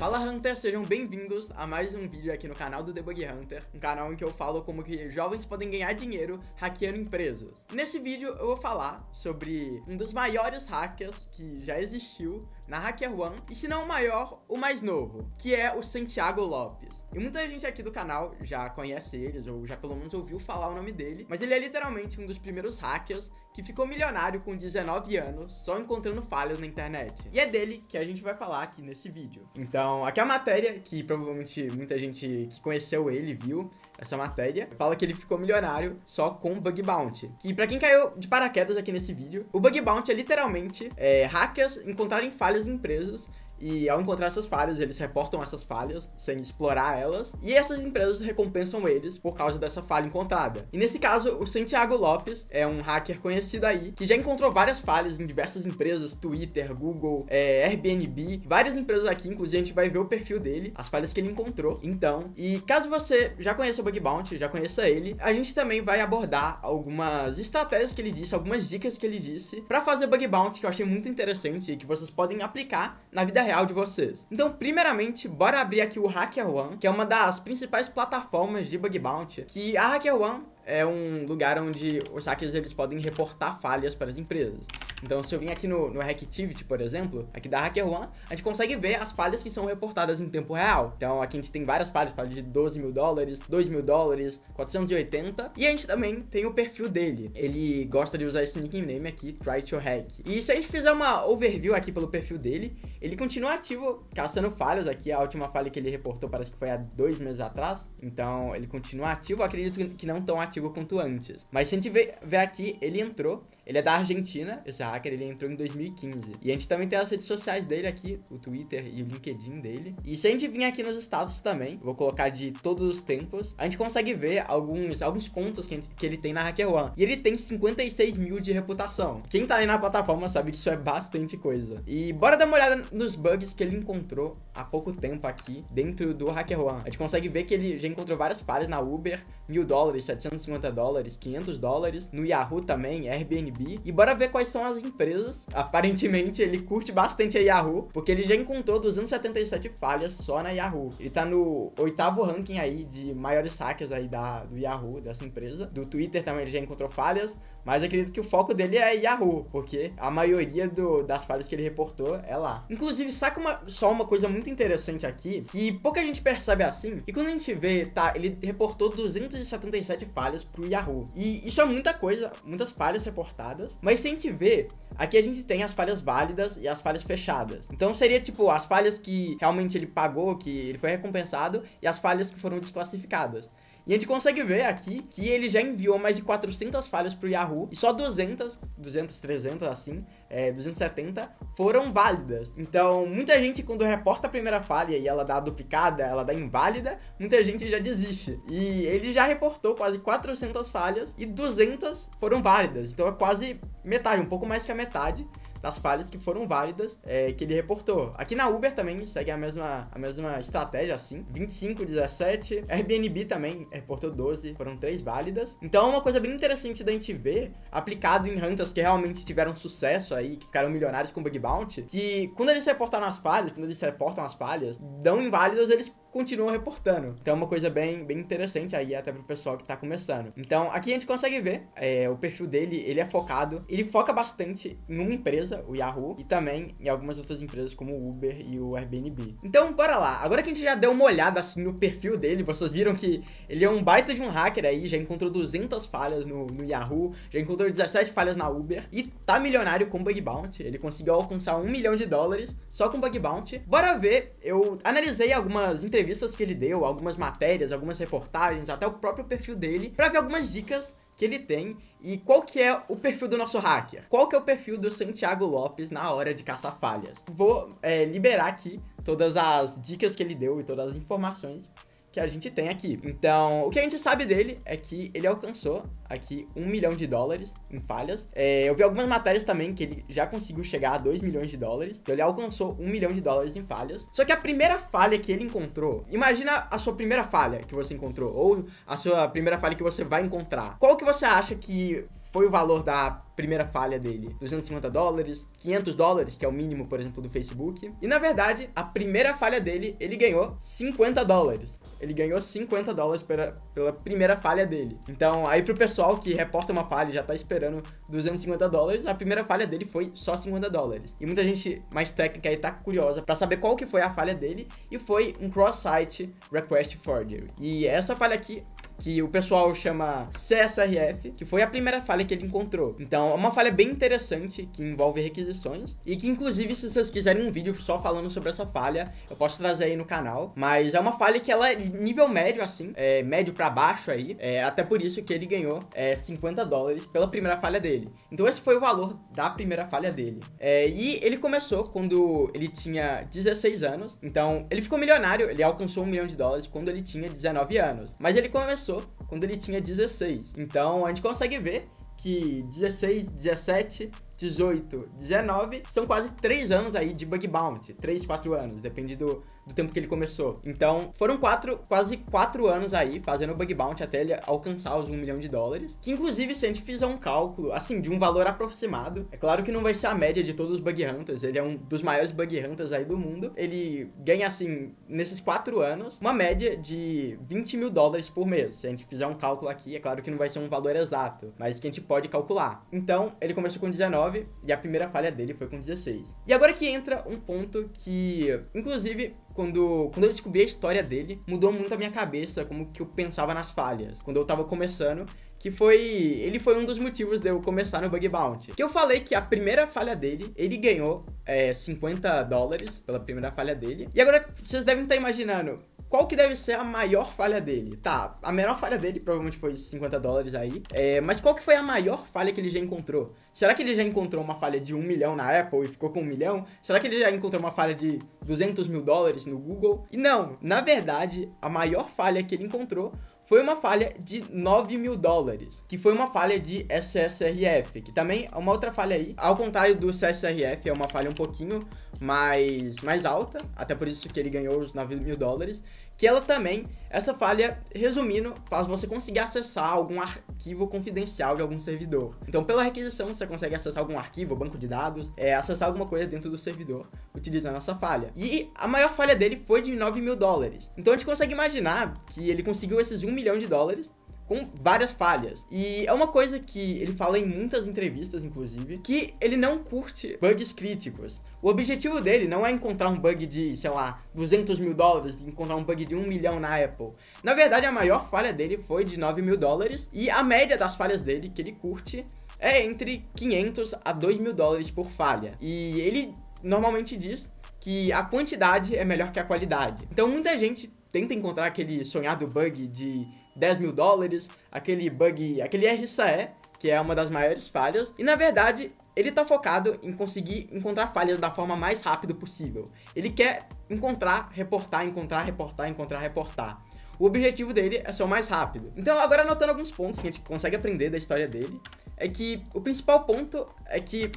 Fala Hunter, sejam bem-vindos a mais um vídeo aqui no canal do Debug Hunter, um canal em que eu falo como que jovens podem ganhar dinheiro hackeando empresas. Nesse vídeo eu vou falar sobre um dos maiores hackers que já existiu, na Hacker One, e se não o maior, o mais novo, que é o Santiago Lopes. E muita gente aqui do canal já conhece eles, ou já pelo menos ouviu falar o nome dele, mas ele é literalmente um dos primeiros hackers que ficou milionário com 19 anos, só encontrando falhas na internet. E é dele que a gente vai falar aqui nesse vídeo. Então, aqui é a matéria, que provavelmente muita gente que conheceu ele viu essa matéria, fala que ele ficou milionário só com Bug Bounty. Que para quem caiu de paraquedas aqui nesse vídeo, o Bug Bounty é literalmente é, hackers encontrarem falhas várias empresas e ao encontrar essas falhas, eles reportam essas falhas sem explorar elas, e essas empresas recompensam eles por causa dessa falha encontrada. E nesse caso, o Santiago Lopes é um hacker conhecido aí que já encontrou várias falhas em diversas empresas, Twitter, Google, é, Airbnb, várias empresas aqui, inclusive a gente vai ver o perfil dele, as falhas que ele encontrou. Então, e caso você já conheça o Bug Bounty, já conheça ele, a gente também vai abordar algumas estratégias que ele disse, algumas dicas que ele disse para fazer Bug Bounty que eu achei muito interessante e que vocês podem aplicar na vida real real de vocês. Então, primeiramente, bora abrir aqui o HackerOne, que é uma das principais plataformas de bug bounty, que a HackerOne é um lugar onde os hackers eles podem reportar falhas para as empresas. Então, se eu vim aqui no, no Hacktivity, por exemplo, aqui da HackerOne, a gente consegue ver as falhas que são reportadas em tempo real. Então, aqui a gente tem várias falhas, falhas de 12 mil dólares, 2 mil dólares, 480. E a gente também tem o perfil dele. Ele gosta de usar esse nickname aqui, Try to Hack. E se a gente fizer uma overview aqui pelo perfil dele, ele continua ativo caçando falhas. Aqui a última falha que ele reportou parece que foi há dois meses atrás. Então, ele continua ativo. Acredito que não tão ativo quanto antes. Mas se a gente ver, aqui, ele entrou. Ele é da Argentina, esse hacker, ele entrou em 2015. E a gente também tem as redes sociais dele aqui, o Twitter e o LinkedIn dele. E se a gente vir aqui nos status também, vou colocar de todos os tempos, a gente consegue ver alguns, alguns pontos que, gente, que ele tem na HackerOne. E ele tem 56 mil de reputação. Quem tá aí na plataforma sabe que isso é bastante coisa. E bora dar uma olhada nos bugs que ele encontrou há pouco tempo aqui dentro do HackerOne. A gente consegue ver que ele já encontrou várias falhas na Uber, mil dólares, 750 dólares, 500 dólares, no Yahoo também, Airbnb. E bora ver quais são as empresas. Aparentemente, ele curte bastante a Yahoo, porque ele já encontrou 277 falhas só na Yahoo. Ele tá no oitavo ranking aí de maiores hackers aí da, do Yahoo, dessa empresa. Do Twitter também ele já encontrou falhas, mas acredito que o foco dele é Yahoo, porque a maioria do, das falhas que ele reportou é lá. Inclusive, saca uma, só uma coisa muito interessante aqui, que pouca gente percebe assim, e quando a gente vê, tá, ele reportou 277 falhas pro Yahoo. E isso é muita coisa, muitas falhas reportadas, mas se a gente vê, Aqui a gente tem as falhas válidas e as falhas fechadas. Então seria tipo as falhas que realmente ele pagou, que ele foi recompensado, e as falhas que foram desclassificadas. E a gente consegue ver aqui que ele já enviou mais de 400 falhas para o Yahoo e só 200, 200, 300 assim, é, 270 foram válidas. Então, muita gente quando reporta a primeira falha e ela dá duplicada, ela dá inválida, muita gente já desiste. E ele já reportou quase 400 falhas e 200 foram válidas. Então é quase metade, um pouco mais que a metade das falhas que foram válidas é, que ele reportou. Aqui na Uber também segue a mesma, a mesma estratégia, assim. 25, 17. Airbnb também reportou 12, foram três válidas. Então é uma coisa bem interessante da gente ver, aplicado em hunters que realmente tiveram sucesso aí, que ficaram milionários com Bug Bounty, que quando eles reportaram as falhas, quando eles reportam as falhas, dão inválidas, eles continuam reportando. Então é uma coisa bem, bem interessante aí até pro pessoal que tá começando. Então aqui a gente consegue ver é, o perfil dele, ele é focado, ele foca bastante em uma empresa, o Yahoo, e também em algumas outras empresas como o Uber e o Airbnb. Então bora lá, agora que a gente já deu uma olhada assim no perfil dele, vocês viram que ele é um baita de um hacker aí, já encontrou 200 falhas no, no Yahoo, já encontrou 17 falhas na Uber e tá milionário com Bug Bounty, ele conseguiu alcançar um milhão de dólares só com Bug Bounty. Bora ver, eu analisei algumas entrevistas entrevistas que ele deu, algumas matérias, algumas reportagens, até o próprio perfil dele, para ver algumas dicas que ele tem e qual que é o perfil do nosso hacker. Qual que é o perfil do Santiago Lopes na hora de caçar falhas. Vou é, liberar aqui todas as dicas que ele deu e todas as informações que a gente tem aqui. Então, o que a gente sabe dele é que ele alcançou aqui um milhão de dólares em falhas. É, eu vi algumas matérias também que ele já conseguiu chegar a 2 milhões de dólares. Então, ele alcançou um milhão de dólares em falhas. Só que a primeira falha que ele encontrou, imagina a sua primeira falha que você encontrou, ou a sua primeira falha que você vai encontrar. Qual que você acha que foi o valor da primeira falha dele? 250 dólares, 500 dólares, que é o mínimo, por exemplo, do Facebook. E na verdade, a primeira falha dele, ele ganhou 50 dólares ele ganhou 50 dólares pela, pela primeira falha dele. Então, aí pro pessoal que reporta uma falha e já tá esperando 250 dólares, a primeira falha dele foi só 50 dólares. E muita gente mais técnica aí tá curiosa para saber qual que foi a falha dele, e foi um cross-site request forgery. E é essa falha aqui que o pessoal chama CSRF, que foi a primeira falha que ele encontrou. Então, é uma falha bem interessante que envolve requisições e que, inclusive, se vocês quiserem um vídeo só falando sobre essa falha, eu posso trazer aí no canal. Mas é uma falha que ela é nível médio, assim, é, médio para baixo aí. É, até por isso que ele ganhou é, 50 dólares pela primeira falha dele. Então esse foi o valor da primeira falha dele. É, e ele começou quando ele tinha 16 anos. Então ele ficou milionário, ele alcançou um milhão de dólares quando ele tinha 19 anos. Mas ele começou quando ele tinha 16. Então a gente consegue ver que 16, 17, 18, 19, são quase 3 anos aí de bug bounty, 3, 4 anos, depende do, do tempo que ele começou. Então, foram quatro, quase 4 anos aí fazendo bug bounty até ele alcançar os 1 milhão de dólares, que inclusive se a gente fizer um cálculo, assim, de um valor aproximado, é claro que não vai ser a média de todos os bug hunters, ele é um dos maiores bug hunters aí do mundo, ele ganha, assim, nesses 4 anos, uma média de 20 mil dólares por mês, se a gente fizer um cálculo aqui, é claro que não vai ser um valor exato, mas que a gente pode calcular. Então, ele começou com 19, 19 e a primeira falha dele foi com 16. E agora que entra um ponto que, inclusive, quando, quando eu descobri a história dele, mudou muito a minha cabeça, como que eu pensava nas falhas, quando eu tava começando, que foi... ele foi um dos motivos de eu começar no Bug Bounty. Que eu falei que a primeira falha dele, ele ganhou é, 50 dólares pela primeira falha dele. E agora, vocês devem estar imaginando, qual que deve ser a maior falha dele? Tá, a menor falha dele provavelmente foi 50 dólares aí, é, mas qual que foi a maior falha que ele já encontrou? Será que ele já encontrou uma falha de 1 milhão na Apple e ficou com 1 milhão? Será que ele já encontrou uma falha de 200 mil dólares no Google? E não, na verdade, a maior falha que ele encontrou foi uma falha de 9 mil dólares, que foi uma falha de SSRF, que também é uma outra falha aí. Ao contrário do CSRF, é uma falha um pouquinho mais, mais alta, até por isso que ele ganhou os 9 mil dólares, que ela também, essa falha, resumindo, faz você conseguir acessar algum arquivo confidencial de algum servidor. Então, pela requisição, você consegue acessar algum arquivo, banco de dados, é, acessar alguma coisa dentro do servidor, utilizando essa falha. E a maior falha dele foi de 9 mil dólares. Então, a gente consegue imaginar que ele conseguiu esses 1 milhão de dólares com várias falhas. E é uma coisa que ele fala em muitas entrevistas, inclusive, que ele não curte bugs críticos. O objetivo dele não é encontrar um bug de, sei lá, 200 mil dólares, encontrar um bug de 1 milhão na Apple. Na verdade, a maior falha dele foi de 9 mil dólares, e a média das falhas dele, que ele curte, é entre 500 a 2 mil dólares por falha. E ele normalmente diz que a quantidade é melhor que a qualidade. Então muita gente tenta encontrar aquele sonhado bug de 10 mil dólares, aquele bug, aquele RSAE, que é uma das maiores falhas. E na verdade, ele tá focado em conseguir encontrar falhas da forma mais rápida possível. Ele quer encontrar, reportar, encontrar, reportar, encontrar, reportar. O objetivo dele é ser o mais rápido. Então, agora anotando alguns pontos que a gente consegue aprender da história dele, é que o principal ponto é que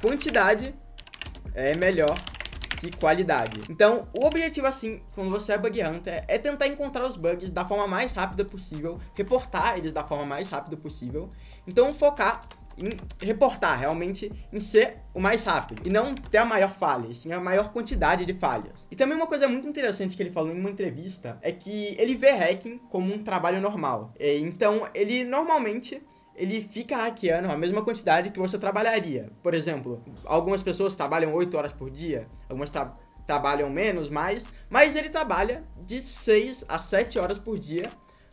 quantidade é melhor qualidade. Então, o objetivo assim, quando você é bug hunter, é, é tentar encontrar os bugs da forma mais rápida possível, reportar eles da forma mais rápida possível. Então, focar em reportar, realmente em ser o mais rápido. E não ter a maior falha, sim a maior quantidade de falhas. E também uma coisa muito interessante que ele falou em uma entrevista é que ele vê hacking como um trabalho normal. É, então, ele normalmente ele fica hackeando a mesma quantidade que você trabalharia. Por exemplo, algumas pessoas trabalham 8 horas por dia, algumas tra trabalham menos, mais, mas ele trabalha de 6 a 7 horas por dia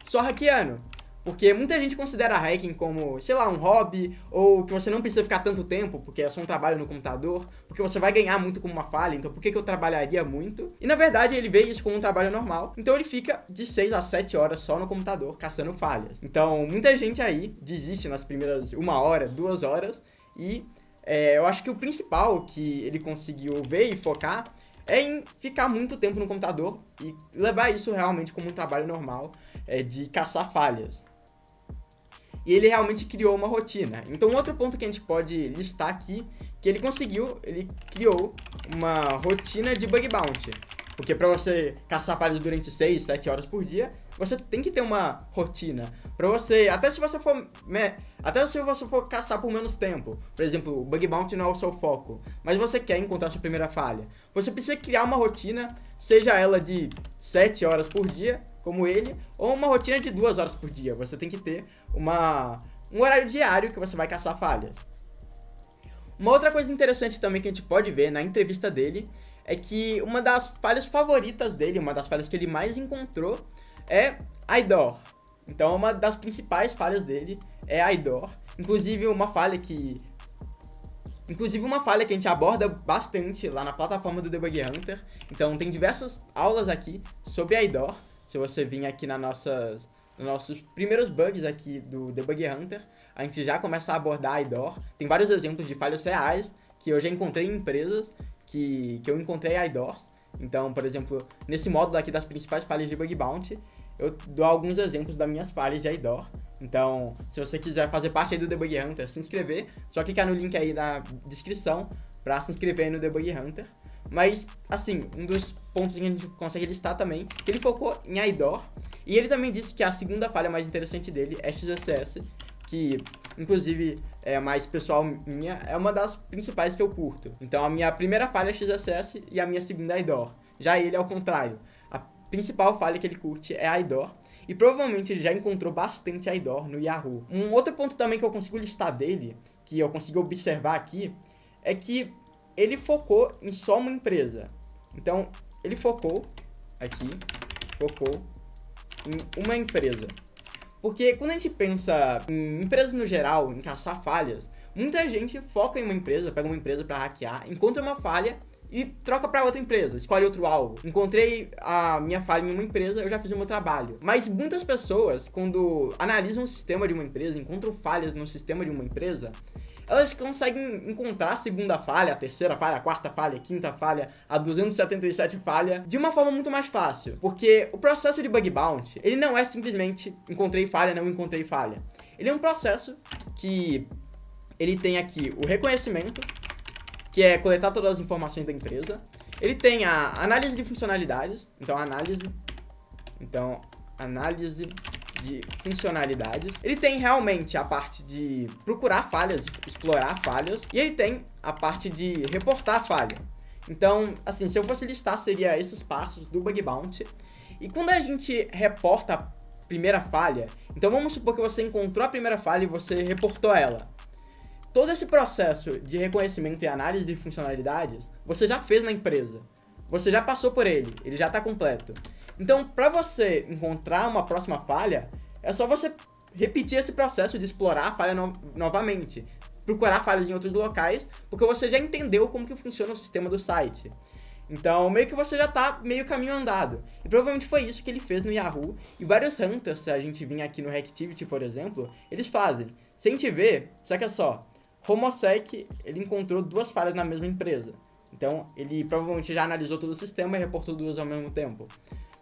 só hackeando. Porque muita gente considera hacking como, sei lá, um hobby, ou que você não precisa ficar tanto tempo, porque é só um trabalho no computador, porque você vai ganhar muito com uma falha, então por que, que eu trabalharia muito? E na verdade ele vê isso como um trabalho normal, então ele fica de 6 a 7 horas só no computador caçando falhas. Então muita gente aí desiste nas primeiras uma hora, duas horas, e é, eu acho que o principal que ele conseguiu ver e focar é em ficar muito tempo no computador e levar isso realmente como um trabalho normal é, de caçar falhas e ele realmente criou uma rotina. Então, outro ponto que a gente pode listar aqui, que ele conseguiu, ele criou uma rotina de bug bounty. Porque para você caçar pares durante 6, 7 horas por dia, você tem que ter uma rotina, para você. Até se você for. até se você for caçar por menos tempo. Por exemplo, o bug bounty não é o seu foco. Mas você quer encontrar sua primeira falha. Você precisa criar uma rotina, seja ela de 7 horas por dia, como ele, ou uma rotina de 2 horas por dia. Você tem que ter uma, um horário diário que você vai caçar falhas. Uma outra coisa interessante também que a gente pode ver na entrevista dele é que uma das falhas favoritas dele, uma das falhas que ele mais encontrou, é IDOR, então uma das principais falhas dele é a IDOR. Inclusive uma falha que Inclusive uma falha que a gente aborda bastante lá na plataforma do Debug Hunter. Então tem diversas aulas aqui sobre a IDOR. Se você vir aqui na nossas nos nossos primeiros bugs aqui do Debug Hunter, a gente já começa a abordar a IDOR. Tem vários exemplos de falhas reais que eu já encontrei em empresas que, que eu encontrei IDORs então, por exemplo, nesse módulo aqui das principais falhas de bug bounty, eu dou alguns exemplos das minhas falhas de IDOR. Então, se você quiser fazer parte aí do Debug Hunter, se inscrever, só clicar no link aí na descrição para se inscrever no Debug Hunter. Mas, assim, um dos pontos que a gente consegue listar também, que ele focou em IDOR, e ele também disse que a segunda falha mais interessante dele é XSS, que, inclusive, é, mais pessoal minha, é uma das principais que eu curto. Então a minha primeira falha é XSS e a minha segunda é IDOR. Já ele é o contrário. A principal falha que ele curte é IDOR. E provavelmente ele já encontrou bastante IDOR no Yahoo. Um outro ponto também que eu consigo listar dele, que eu consigo observar aqui, é que ele focou em só uma empresa. Então, ele focou aqui, focou em uma empresa. Porque quando a gente pensa em empresas no geral, em caçar falhas, muita gente foca em uma empresa, pega uma empresa para hackear, encontra uma falha e troca para outra empresa, escolhe outro alvo. Encontrei a minha falha em uma empresa, eu já fiz o meu trabalho. Mas muitas pessoas, quando analisam o sistema de uma empresa, encontram falhas no sistema de uma empresa, elas conseguem encontrar a segunda falha, a terceira falha, a quarta falha, a quinta falha, a 277 falha, de uma forma muito mais fácil. Porque o processo de bug bounty, ele não é simplesmente encontrei falha, não encontrei falha. Ele é um processo que ele tem aqui o reconhecimento, que é coletar todas as informações da empresa. Ele tem a análise de funcionalidades, então análise, então análise de funcionalidades. Ele tem realmente a parte de procurar falhas, de explorar falhas, e ele tem a parte de reportar falha. Então, assim, se eu fosse listar, seria esses passos do Bug Bounty. E quando a gente reporta a primeira falha, então vamos supor que você encontrou a primeira falha e você reportou ela. Todo esse processo de reconhecimento e análise de funcionalidades, você já fez na empresa. Você já passou por ele, ele já está completo. Então, para você encontrar uma próxima falha, é só você repetir esse processo de explorar a falha no novamente, procurar falhas em outros locais, porque você já entendeu como que funciona o sistema do site. Então, meio que você já está meio caminho andado. E provavelmente foi isso que ele fez no Yahoo. E vários hunters, se a gente vir aqui no Reactivity, por exemplo, eles fazem. Sem te ver, saca é só, Homosec, ele encontrou duas falhas na mesma empresa. Então, ele provavelmente já analisou todo o sistema e reportou duas ao mesmo tempo.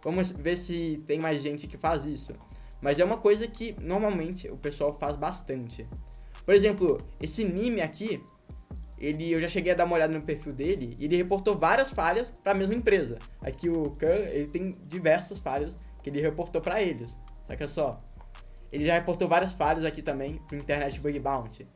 Vamos ver se tem mais gente que faz isso. Mas é uma coisa que normalmente o pessoal faz bastante. Por exemplo, esse Nime aqui, ele, eu já cheguei a dar uma olhada no perfil dele e ele reportou várias falhas para a mesma empresa. Aqui o Khan, ele tem diversas falhas que ele reportou para eles. Saca é só? Ele já reportou várias falhas aqui também pro Internet Bug Bounty.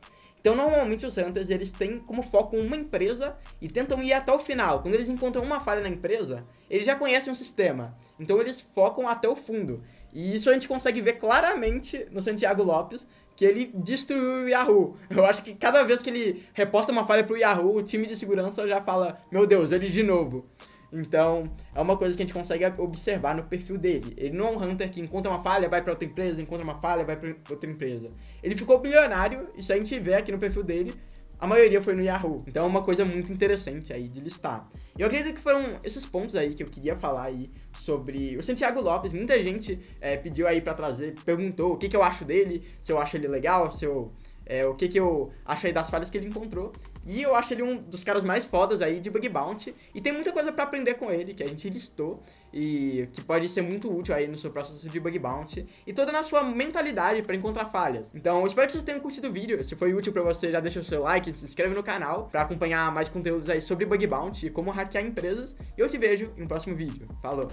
Então, normalmente os hunters eles têm como foco uma empresa e tentam ir até o final. Quando eles encontram uma falha na empresa, eles já conhecem o sistema. Então, eles focam até o fundo. E isso a gente consegue ver claramente no Santiago Lopes, que ele destruiu o Yahoo. Eu acho que cada vez que ele reporta uma falha pro Yahoo, o time de segurança já fala: Meu Deus, ele de novo. Então, é uma coisa que a gente consegue observar no perfil dele. Ele não é um hunter que encontra uma falha, vai para outra empresa, encontra uma falha, vai para outra empresa. Ele ficou bilionário, e se a gente vê aqui no perfil dele, a maioria foi no Yahoo. Então é uma coisa muito interessante aí de listar. E eu acredito que foram esses pontos aí que eu queria falar aí sobre o Santiago Lopes. Muita gente é, pediu aí para trazer, perguntou o que, que eu acho dele, se eu acho ele legal, se eu é, o que, que eu achei das falhas que ele encontrou. E eu acho ele um dos caras mais fodas aí de bug bounty. E tem muita coisa para aprender com ele, que a gente listou, e que pode ser muito útil aí no seu processo de bug bounty. E toda na sua mentalidade para encontrar falhas. Então, espero que vocês tenham curtido o vídeo. Se foi útil para você, já deixa o seu like, se inscreve no canal para acompanhar mais conteúdos aí sobre bug bounty e como hackear empresas. E eu te vejo em um próximo vídeo. Falou!